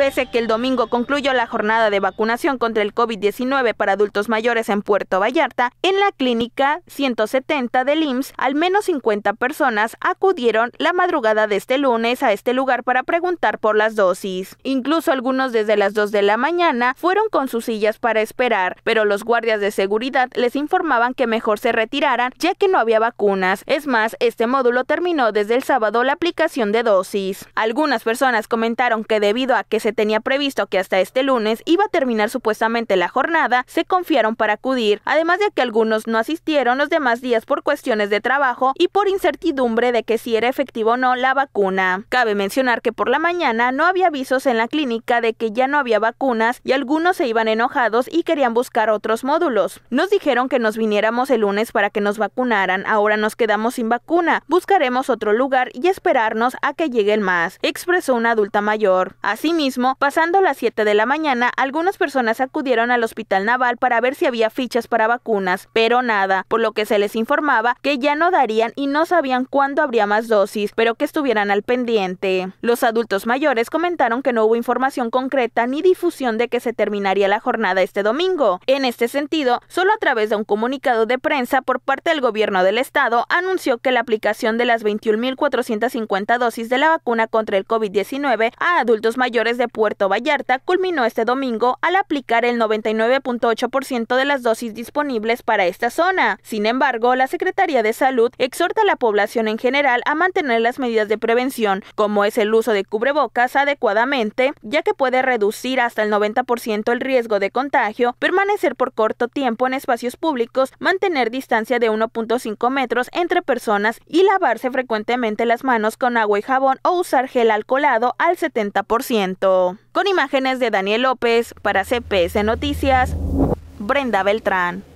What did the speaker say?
Pese que el domingo concluyó la jornada de vacunación contra el COVID-19 para adultos mayores en Puerto Vallarta, en la clínica 170 del IMSS, al menos 50 personas acudieron la madrugada de este lunes a este lugar para preguntar por las dosis. Incluso algunos desde las 2 de la mañana fueron con sus sillas para esperar, pero los guardias de seguridad les informaban que mejor se retiraran ya que no había vacunas. Es más, este módulo terminó desde el sábado la aplicación de dosis. Algunas personas comentaron que debido a que se tenía previsto que hasta este lunes iba a terminar supuestamente la jornada, se confiaron para acudir, además de que algunos no asistieron los demás días por cuestiones de trabajo y por incertidumbre de que si era efectivo o no la vacuna. Cabe mencionar que por la mañana no había avisos en la clínica de que ya no había vacunas y algunos se iban enojados y querían buscar otros módulos. Nos dijeron que nos viniéramos el lunes para que nos vacunaran, ahora nos quedamos sin vacuna, buscaremos otro lugar y esperarnos a que llegue el más, expresó una adulta mayor. Asimismo, pasando las 7 de la mañana, algunas personas acudieron al hospital naval para ver si había fichas para vacunas, pero nada, por lo que se les informaba que ya no darían y no sabían cuándo habría más dosis, pero que estuvieran al pendiente. Los adultos mayores comentaron que no hubo información concreta ni difusión de que se terminaría la jornada este domingo. En este sentido, solo a través de un comunicado de prensa por parte del gobierno del estado anunció que la aplicación de las 21.450 dosis de la vacuna contra el COVID-19 a adultos mayores de Puerto Vallarta culminó este domingo al aplicar el 99.8% de las dosis disponibles para esta zona. Sin embargo, la Secretaría de Salud exhorta a la población en general a mantener las medidas de prevención, como es el uso de cubrebocas adecuadamente, ya que puede reducir hasta el 90% el riesgo de contagio, permanecer por corto tiempo en espacios públicos, mantener distancia de 1.5 metros entre personas y lavarse frecuentemente las manos con agua y jabón o usar gel alcoholado al 70%. Con imágenes de Daniel López para CPS Noticias, Brenda Beltrán.